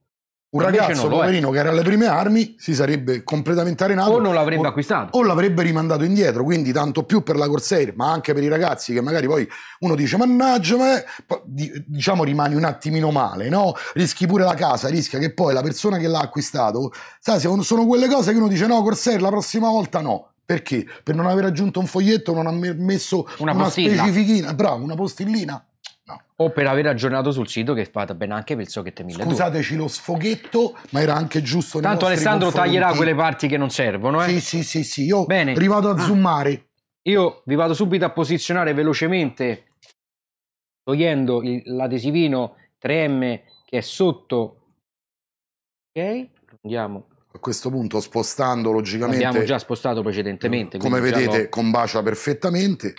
Un Invece ragazzo, poverino, che era alle prime armi, si sarebbe completamente arenato. O non l'avrebbe o, acquistato. O l'avrebbe rimandato indietro, quindi tanto più per la Corsair, ma anche per i ragazzi che magari poi uno dice mannaggia, ma diciamo rimani un attimino male, no? Rischi pure la casa, rischia che poi la persona che l'ha acquistato, sai, sono quelle cose che uno dice no Corsair, la prossima volta no. Perché? Per non aver aggiunto un foglietto, non ha messo una, una specifichina, bravo, una postillina. O per aver aggiornato sul sito che fate bene anche per il Socket 1000. Scusateci lo sfoghetto, ma era anche giusto. Tanto Alessandro confronti. taglierà quelle parti che non servono. Eh? Sì, sì, sì, sì. Io Bene. rivado a ah. zoomare. Io vi vado subito a posizionare velocemente togliendo l'adesivino 3M che è sotto. Ok, andiamo a questo punto spostando logicamente abbiamo già spostato precedentemente mm, come vedete combacia perfettamente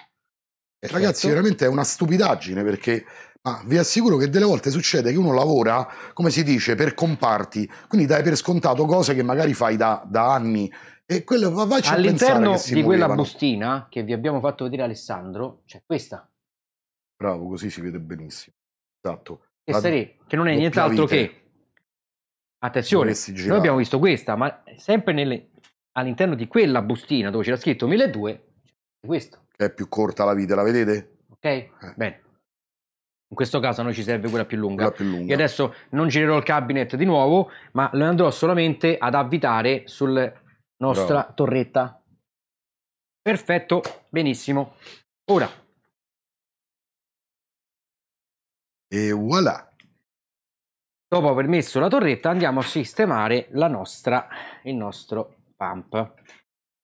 Perfetto. ragazzi veramente è una stupidaggine perché Ah, vi assicuro che delle volte succede che uno lavora, come si dice, per comparti, quindi dai per scontato cose che magari fai da, da anni. E quello va a All'interno di muovevano. quella bustina che vi abbiamo fatto vedere Alessandro, c'è questa. Bravo, così si vede benissimo. Esatto. Questa La, che non è nient'altro che... Attenzione, noi abbiamo visto questa, ma sempre nelle, all'interno di quella bustina dove c'era scritto 1200, questo. È più corta la vita, la vedete? Ok, eh. bene. In questo caso a noi ci serve quella più lunga. Quella più lunga. E adesso non girerò il cabinet di nuovo, ma lo andrò solamente ad avvitare sulla nostra Bravo. torretta. Perfetto, benissimo. Ora. E voilà. Dopo aver messo la torretta andiamo a sistemare la nostra, il nostro pump.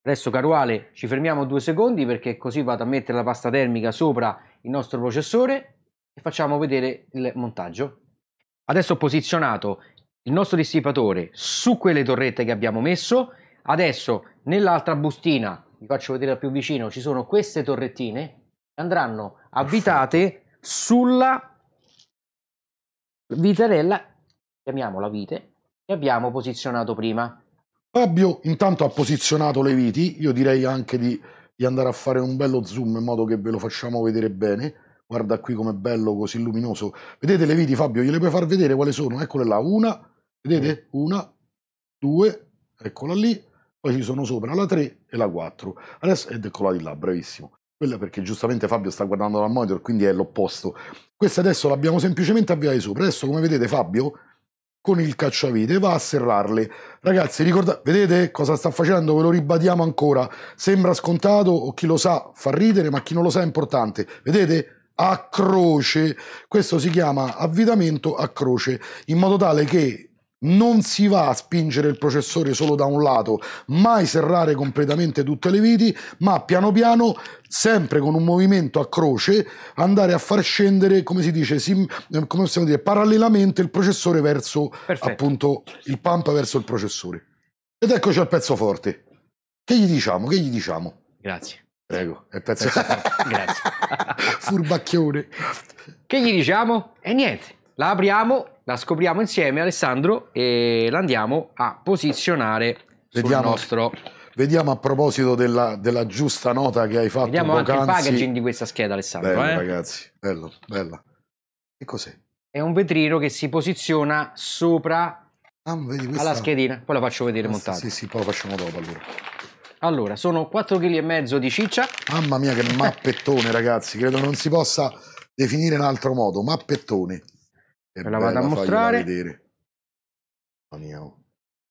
Adesso caruale ci fermiamo due secondi perché così vado a mettere la pasta termica sopra il nostro processore e facciamo vedere il montaggio. Adesso ho posizionato il nostro dissipatore su quelle torrette che abbiamo messo. Adesso nell'altra bustina, vi faccio vedere da più vicino, ci sono queste torrettine che andranno avvitate sulla vitarella, chiamiamola vite, che abbiamo posizionato prima. Fabio intanto ha posizionato le viti, io direi anche di, di andare a fare un bello zoom in modo che ve lo facciamo vedere bene guarda qui com'è bello, così luminoso. Vedete le viti, Fabio? Gliele puoi far vedere quali sono? Eccole là, una, vedete? Mm. Una, due, eccola lì, poi ci sono sopra la 3 e la 4. Adesso, ed eccola di là, bravissimo. Quella perché giustamente Fabio sta guardando dal monitor, quindi è l'opposto. Questa adesso l'abbiamo semplicemente avviata sopra. Adesso, come vedete, Fabio con il cacciavite va a serrarle. Ragazzi, ricordate, vedete cosa sta facendo? Ve lo ribadiamo ancora. Sembra scontato o chi lo sa fa ridere, ma chi non lo sa è importante. Vedete? a croce. Questo si chiama avvitamento a croce, in modo tale che non si va a spingere il processore solo da un lato, mai serrare completamente tutte le viti, ma piano piano, sempre con un movimento a croce, andare a far scendere, come si dice, sim, come possiamo dire, parallelamente il processore verso Perfetto. appunto il pump verso il processore. Ed eccoci al pezzo forte. Che gli diciamo? Che gli diciamo? Grazie. Prego, è attenzione. Grazie. (laughs) Furbacchione. Che gli diciamo? E niente, la apriamo, la scopriamo insieme Alessandro e la andiamo a posizionare vediamo, sul nostro... Vediamo a proposito della, della giusta nota che hai fatto Vediamo anche poc'anzi. il packaging di questa scheda Alessandro. Bello eh? ragazzi, bello, bella. E cos'è? È un vetrino che si posiziona sopra ah, alla schedina. Poi la faccio vedere questa, montata. Sì, sì, poi la facciamo dopo allora. Allora, sono 4,5 kg di ciccia. Mamma mia che (laughs) mappettone ragazzi, credo non si possa definire in altro modo, mappettone. Ve la vado a mostrare. Vedere. Mamma mia, oh.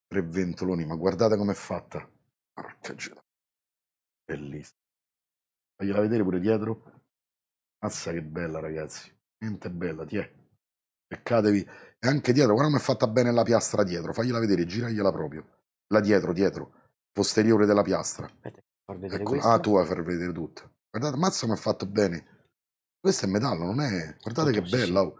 tre ventoloni, ma guardate com'è fatta. Porca gela. Bellissima. Fagliela vedere pure dietro. Mazza che bella ragazzi, niente bella, ti è. Peccatevi. E anche dietro, guarda è fatta bene la piastra dietro, fagliela vedere, giragliela proprio. Là dietro, dietro posteriore della piastra. Aspetta, ecco, ah, tu vai a far vedere tutto. Guardate, mazza mi ha fatto bene. Questo è metallo, non è... Guardate tutto, che sì, bella, oh.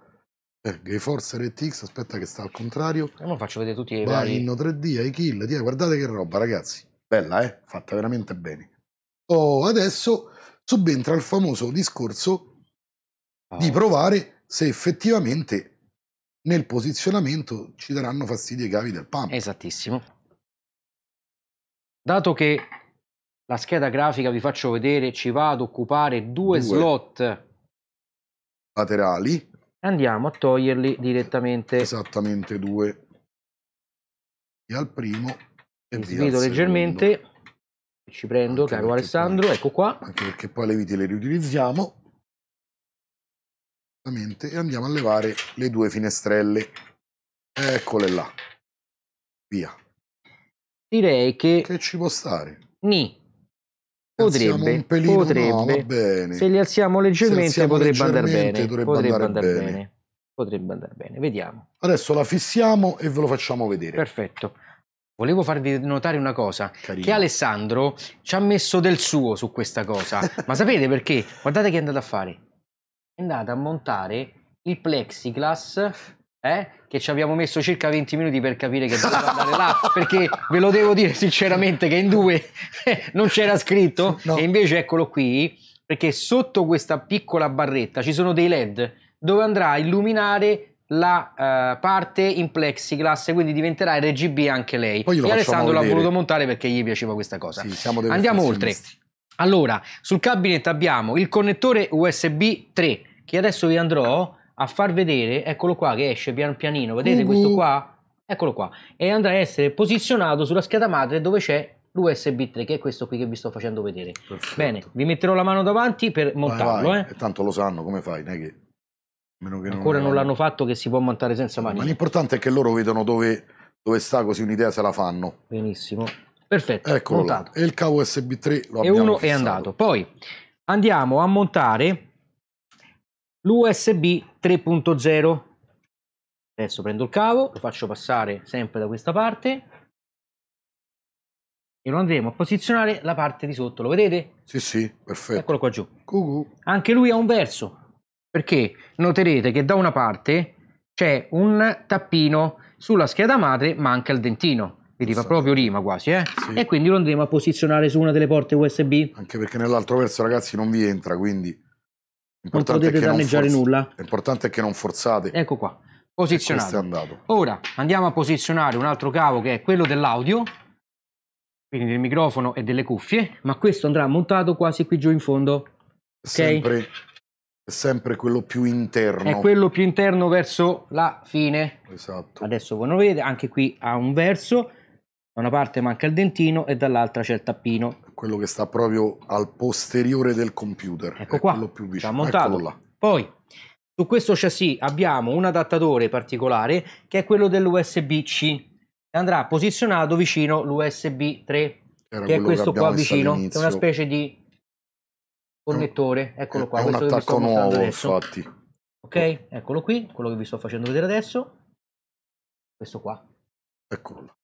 Eh, GeForce RTX, aspetta che sta al contrario. E eh, ora faccio vedere tutti i Barino vari... 3D, i kill, tia, guardate che roba, ragazzi. Bella, eh? Fatta veramente bene. Oh, adesso subentra il famoso discorso oh. di ah. provare se effettivamente nel posizionamento ci daranno fastidio i cavi del pump. Esattissimo dato che la scheda grafica vi faccio vedere ci va ad occupare due, due. slot laterali andiamo a toglierli direttamente esattamente due e al primo e Mi via leggermente ci prendo anche caro Alessandro poi, ecco qua anche perché poi le viti le riutilizziamo e andiamo a levare le due finestrelle eccole là via direi che... Che ci può stare? Ni. Potrebbe, pelino, potrebbe. No, se li alziamo leggermente alziamo potrebbe andare bene. Potrebbe andare, andare bene. bene. Potrebbe andare bene, vediamo. Adesso la fissiamo e ve lo facciamo vedere. Perfetto. Volevo farvi notare una cosa, Carino. che Alessandro ci ha messo del suo su questa cosa, (laughs) ma sapete perché? Guardate che è andato a fare. È andato a montare il plexiglass eh? che ci abbiamo messo circa 20 minuti per capire che doveva andare là, perché ve lo devo dire sinceramente che in due (laughs) non c'era scritto no. e invece eccolo qui, perché sotto questa piccola barretta ci sono dei led dove andrà a illuminare la uh, parte in plexiglass quindi diventerà RGB anche lei e Alessandro l'ha voluto montare perché gli piaceva questa cosa sì, andiamo oltre allora sul cabinet abbiamo il connettore USB 3 che adesso vi andrò a far vedere, eccolo qua che esce pian pianino, vedete uh-huh. questo qua? Eccolo qua. E andrà a essere posizionato sulla scheda madre dove c'è l'USB 3, che è questo qui che vi sto facendo vedere. Perfetto. Bene, vi metterò la mano davanti per montarlo. Vai, vai. Eh. tanto lo sanno, come fai? Non che... Che Ancora non, non l'hanno fatto che si può montare senza mani. Ma l'importante è che loro vedano dove, dove sta, così un'idea se la fanno. Benissimo. Perfetto, Eccolo montato. E il cavo USB 3 lo e uno fissato. è andato. Poi andiamo a montare l'USB 3.0 adesso prendo il cavo lo faccio passare sempre da questa parte e lo andremo a posizionare la parte di sotto lo vedete? sì sì perfetto eccolo qua giù Cucù. anche lui ha un verso perché noterete che da una parte c'è un tappino sulla scheda madre ma anche al dentino quindi fa esatto. proprio rima quasi eh? Sì. e quindi lo andremo a posizionare su una delle porte USB anche perché nell'altro verso ragazzi non vi entra quindi non potete danneggiare non nulla. L'importante è che non forzate. Ecco qua, posizionato. Ora andiamo a posizionare un altro cavo che è quello dell'audio, quindi del microfono e delle cuffie, ma questo andrà montato quasi qui giù in fondo. Okay? Sempre, sempre quello più interno. È quello più interno verso la fine. Esatto. Adesso voi lo vedete, anche qui ha un verso, da una parte manca il dentino e dall'altra c'è il tappino quello che sta proprio al posteriore del computer. Ecco qua, quello più vicino. Montato. Là. Poi su questo chassis abbiamo un adattatore particolare che è quello dell'USB-C che andrà posizionato vicino l'USB 3 Era che è questo che qua vicino, è una specie di connettore, eccolo qua, è un attacco nuovo infatti. Ok, eccolo qui, quello che vi sto facendo vedere adesso. Questo qua. Eccolo là.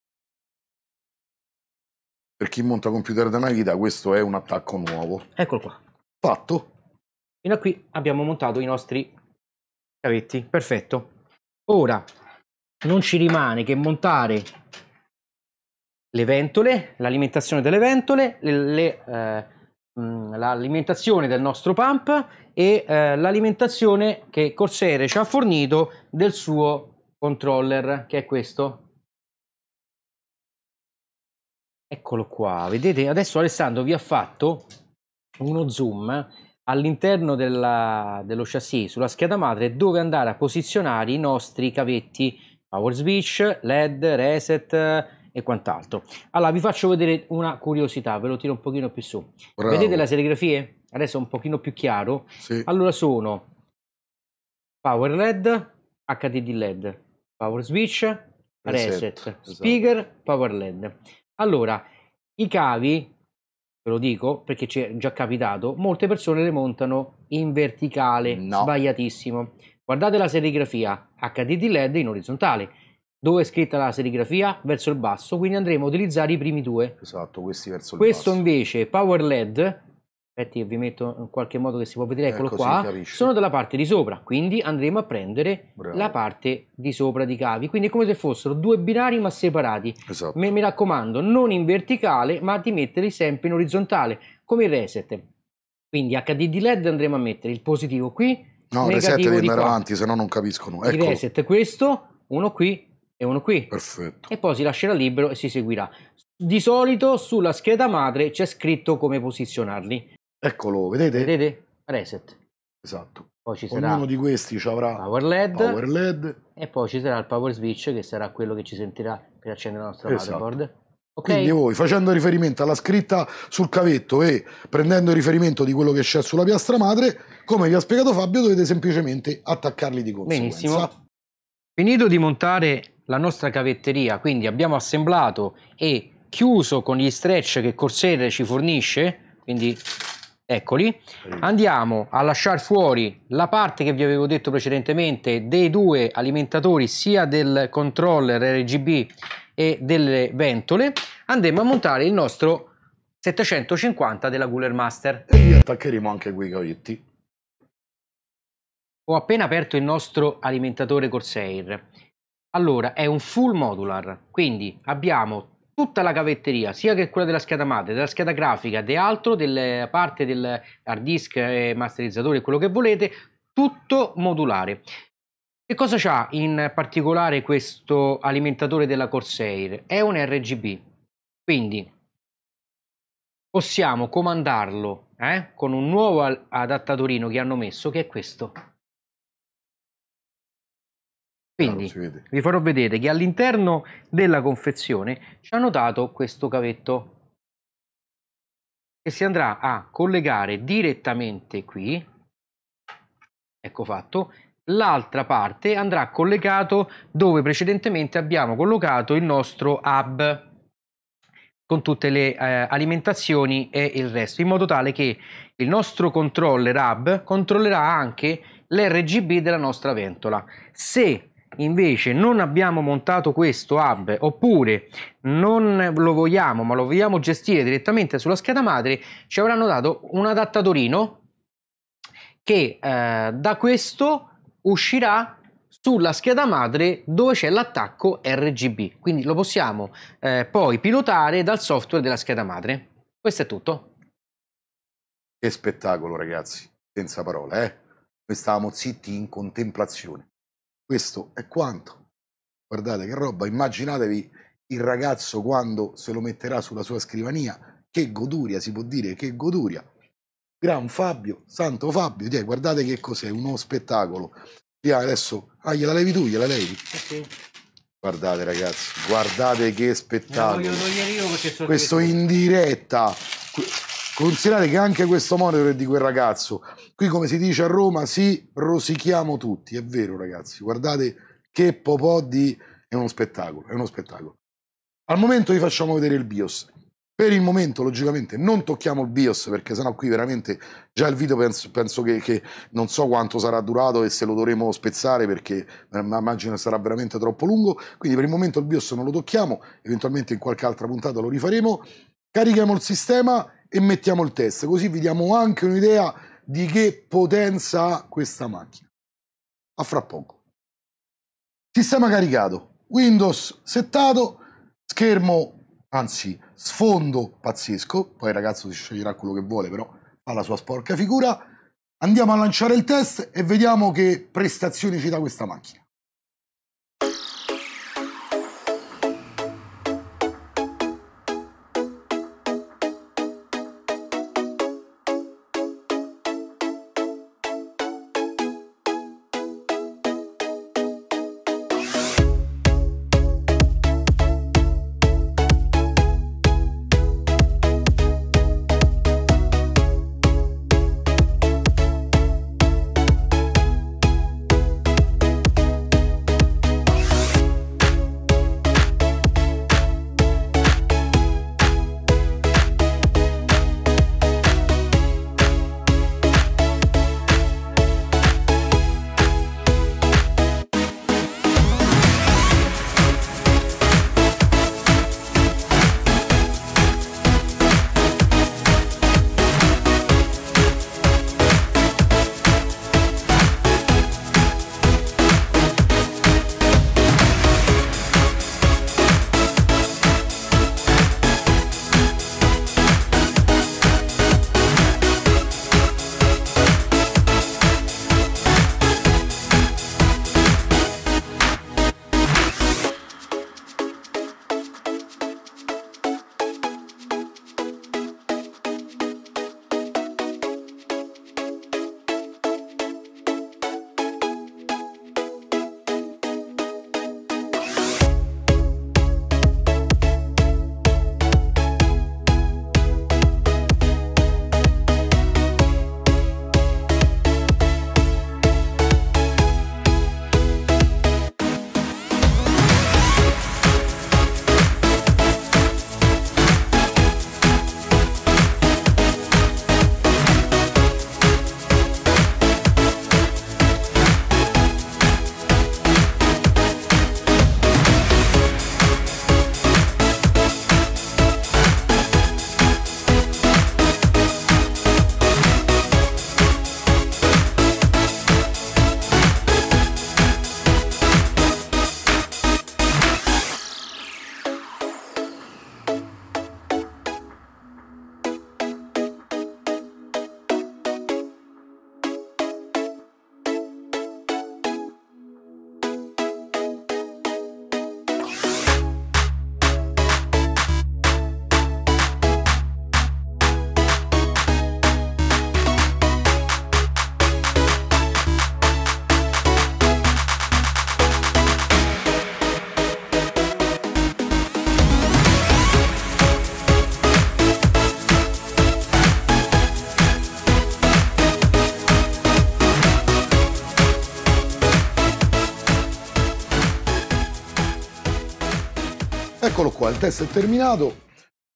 Per chi monta computer da una vita, questo è un attacco nuovo. Eccolo qua. Fatto. Fino a qui abbiamo montato i nostri cavetti. Perfetto. Ora non ci rimane che montare le ventole, l'alimentazione delle ventole, eh, mm, l'alimentazione eh, del nostro pump e eh, l'alimentazione che Corsair ci ha fornito del suo controller, che è questo. Eccolo qua, vedete adesso Alessandro vi ha fatto uno zoom all'interno dello chassis sulla scheda madre dove andare a posizionare i nostri cavetti power switch, led, reset eh, e quant'altro. Allora vi faccio vedere una curiosità, ve lo tiro un pochino più su. Bravo. Vedete le serigrafie? Adesso è un pochino più chiaro. Sì. Allora sono power led, HDD led, power switch, reset, reset esatto. speaker, power led. Allora, i cavi, ve lo dico perché ci è già capitato, molte persone le montano in verticale, no. sbagliatissimo. Guardate la serigrafia HDD LED in orizzontale. Dove è scritta la serigrafia? Verso il basso, quindi andremo a utilizzare i primi due. Esatto, questi verso il Questo basso. Questo invece Power LED aspetti che vi metto in qualche modo che si può vedere, eccolo ecco, qua, sono dalla parte di sopra, quindi andremo a prendere Bravo. la parte di sopra di cavi, quindi è come se fossero due binari ma separati, esatto. mi, mi raccomando non in verticale ma di metterli sempre in orizzontale, come il reset, quindi HDD LED andremo a mettere il positivo qui, No, reset devi andare avanti, se no non capiscono. Eccolo. Il reset questo, uno qui e uno qui. Perfetto. E poi si lascerà libero e si seguirà. Di solito sulla scheda madre c'è scritto come posizionarli. Eccolo, vedete? Vedete? Reset. Esatto. Poi ci sarà Ognuno di questi avrà power LED, power LED, e poi ci sarà il power switch che sarà quello che ci sentirà per accendere la nostra esatto. motherboard. Okay. Quindi voi facendo riferimento alla scritta sul cavetto e prendendo riferimento di quello che c'è sulla piastra madre, come vi ha spiegato Fabio, dovete semplicemente attaccarli di conseguenza. Benissimo. Finito di montare la nostra cavetteria, quindi abbiamo assemblato e chiuso con gli stretch che Corsair ci fornisce, quindi Eccoli. Andiamo a lasciar fuori la parte che vi avevo detto precedentemente dei due alimentatori, sia del controller RGB e delle ventole. Andremo a montare il nostro 750 della Cooler Master. E gli attaccheremo anche quei cavetti. Ho appena aperto il nostro alimentatore Corsair. Allora, è un full modular, quindi abbiamo tutta la cavetteria, sia che quella della scheda madre, della scheda grafica, di altro, della eh, parte del hard disk, masterizzatore, quello che volete, tutto modulare. Che cosa c'ha in particolare questo alimentatore della Corsair? È un RGB, quindi possiamo comandarlo eh, con un nuovo adattatorino che hanno messo, che è questo. Quindi vi farò vedere che all'interno della confezione ci hanno dato questo cavetto che si andrà a collegare direttamente qui, ecco fatto, l'altra parte andrà collegato dove precedentemente abbiamo collocato il nostro hub con tutte le eh, alimentazioni e il resto, in modo tale che il nostro controller hub controllerà anche l'RGB della nostra ventola. Se invece non abbiamo montato questo hub oppure non lo vogliamo ma lo vogliamo gestire direttamente sulla scheda madre ci avranno dato un adattatorino che eh, da questo uscirà sulla scheda madre dove c'è l'attacco RGB quindi lo possiamo eh, poi pilotare dal software della scheda madre questo è tutto che spettacolo ragazzi senza parole eh? noi stavamo zitti in contemplazione questo è quanto. Guardate che roba, immaginatevi il ragazzo quando se lo metterà sulla sua scrivania, che goduria, si può dire che goduria. Gran Fabio, santo Fabio, Dì, guardate che cos'è, uno spettacolo. Dì, adesso, ah, gliela levi tu, gliela levi. Okay. Eh, guardate ragazzi, guardate che spettacolo. Questo in diretta. Considerate che anche questo monitor è di quel ragazzo. Qui, come si dice a Roma, si rosichiamo tutti. È vero, ragazzi. Guardate che popò di... È uno spettacolo, è uno spettacolo. Al momento vi facciamo vedere il BIOS. Per il momento, logicamente, non tocchiamo il BIOS perché sennò qui veramente già il video penso, penso che, che, non so quanto sarà durato e se lo dovremo spezzare perché eh, immagino sarà veramente troppo lungo. Quindi per il momento il BIOS non lo tocchiamo, eventualmente in qualche altra puntata lo rifaremo. Carichiamo il sistema e mettiamo il test, così vi diamo anche un'idea di che potenza ha questa macchina. A fra poco. Sistema caricato, Windows settato, schermo, anzi sfondo pazzesco, poi il ragazzo si sceglierà quello che vuole, però fa la sua sporca figura. Andiamo a lanciare il test e vediamo che prestazioni ci dà questa macchina. test è terminato.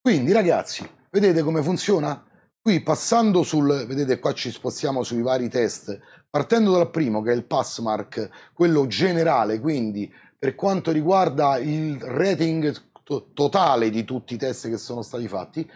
Quindi ragazzi, vedete come funziona? Qui passando sul, vedete qua ci spostiamo sui vari test, partendo dal primo che è il passmark, quello generale, quindi per quanto riguarda il rating to totale di tutti i test che sono stati fatti,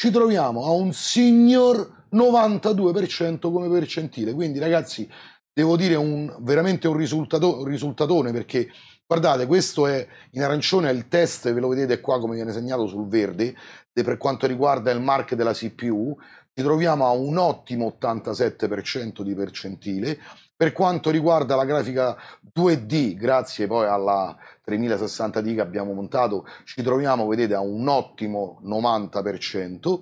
ci troviamo a un signor 92% come percentile. Quindi ragazzi, devo dire un, veramente un risultato, risultatone perché Guardate, questo è in arancione è il test, ve lo vedete qua come viene segnato sul verde, per quanto riguarda il mark della CPU, ci troviamo a un ottimo 87% di percentile. Per quanto riguarda la grafica 2D, grazie poi alla 3060D che abbiamo montato, ci troviamo, vedete, a un ottimo 90%.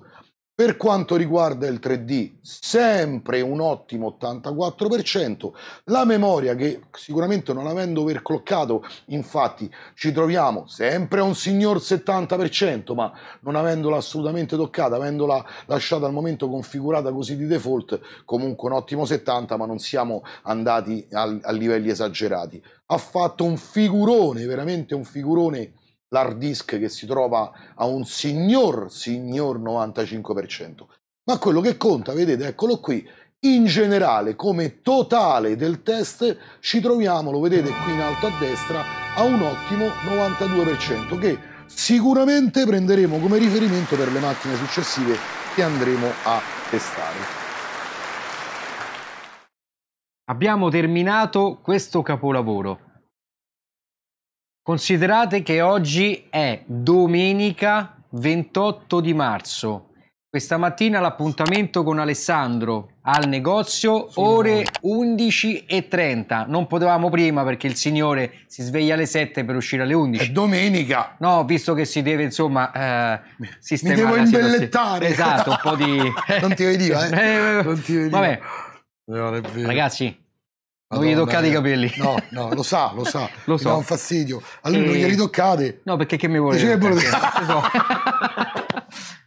Per quanto riguarda il 3D, sempre un ottimo 84%, la memoria che sicuramente non avendo overclockato, infatti ci troviamo sempre a un signor 70%, ma non avendola assolutamente toccata, avendola lasciata al momento configurata così di default, comunque un ottimo 70, ma non siamo andati a, a livelli esagerati. Ha fatto un figurone, veramente un figurone l'hard disk che si trova a un signor, signor 95%. Ma quello che conta, vedete, eccolo qui, in generale come totale del test ci troviamo, lo vedete qui in alto a destra, a un ottimo 92% che sicuramente prenderemo come riferimento per le macchine successive che andremo a testare. Abbiamo terminato questo capolavoro. Considerate che oggi è domenica 28 di marzo. Questa mattina l'appuntamento con Alessandro al negozio sì, ore 11.30. Non potevamo prima perché il signore si sveglia alle 7 per uscire alle 11. È domenica. No, visto che si deve insomma eh, sistemare. Mi devo imbellettare. Esatto, un po' di... (laughs) non ti vedi, eh. (laughs) eh? non ti vediva. Vabbè. Ragazzi, Madonna, non gli toccate i capelli. No, no, lo sa, lo sa. (laughs) lo so. Mi dà un fastidio. A lui e... non eh, glieli toccate. No, perché che mi vuole? Dice che vuole... so.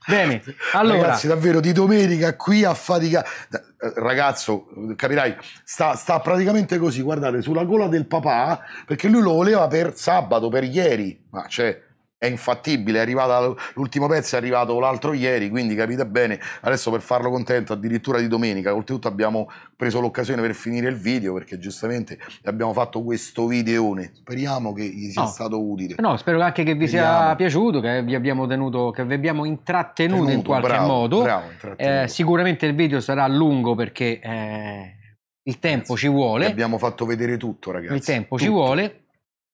(laughs) Bene, allora. Ragazzi, davvero, di domenica qui a fatica. Eh, ragazzo, capirai, sta, sta praticamente così, guardate, sulla gola del papà, perché lui lo voleva per sabato, per ieri. Ma cioè è infattibile, è arrivata l'ultimo pezzo è arrivato l'altro ieri, quindi capite bene, adesso per farlo contento addirittura di domenica, oltretutto abbiamo preso l'occasione per finire il video perché giustamente abbiamo fatto questo videone, speriamo che gli sia no. stato utile. No, spero anche che vi speriamo. sia piaciuto, che vi abbiamo tenuto, che vi abbiamo intrattenuto Tenuto, in qualche bravo, modo, bravo, eh, sicuramente il video sarà lungo perché... Eh, il tempo ci vuole. Abbiamo fatto vedere tutto, ragazzi. Il tempo tutto. ci vuole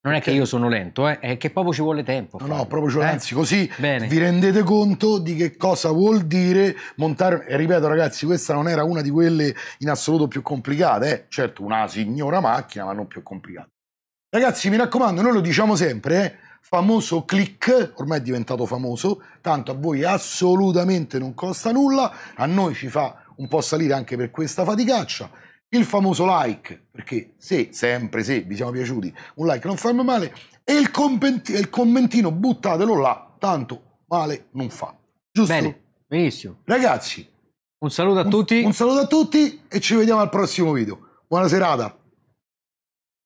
non è che io sono lento, eh, è che proprio ci vuole tempo. No, farlo, no, proprio ci vuole, eh? anzi, così Bene. vi rendete conto di che cosa vuol dire montare. E ripeto, ragazzi, questa non era una di quelle in assoluto più complicate, eh? certo, una signora macchina, ma non più complicata. Ragazzi, mi raccomando, noi lo diciamo sempre, eh? famoso click, ormai è diventato famoso, tanto a voi assolutamente non costa nulla, a noi ci fa un po' salire anche per questa faticaccia il famoso like, perché se, sempre se vi siamo piaciuti, un like non fa male, e il, il, commentino buttatelo là, tanto male non fa. Giusto? Bene, benissimo. Ragazzi, un saluto a un, tutti. Un saluto a tutti e ci vediamo al prossimo video. Buona serata.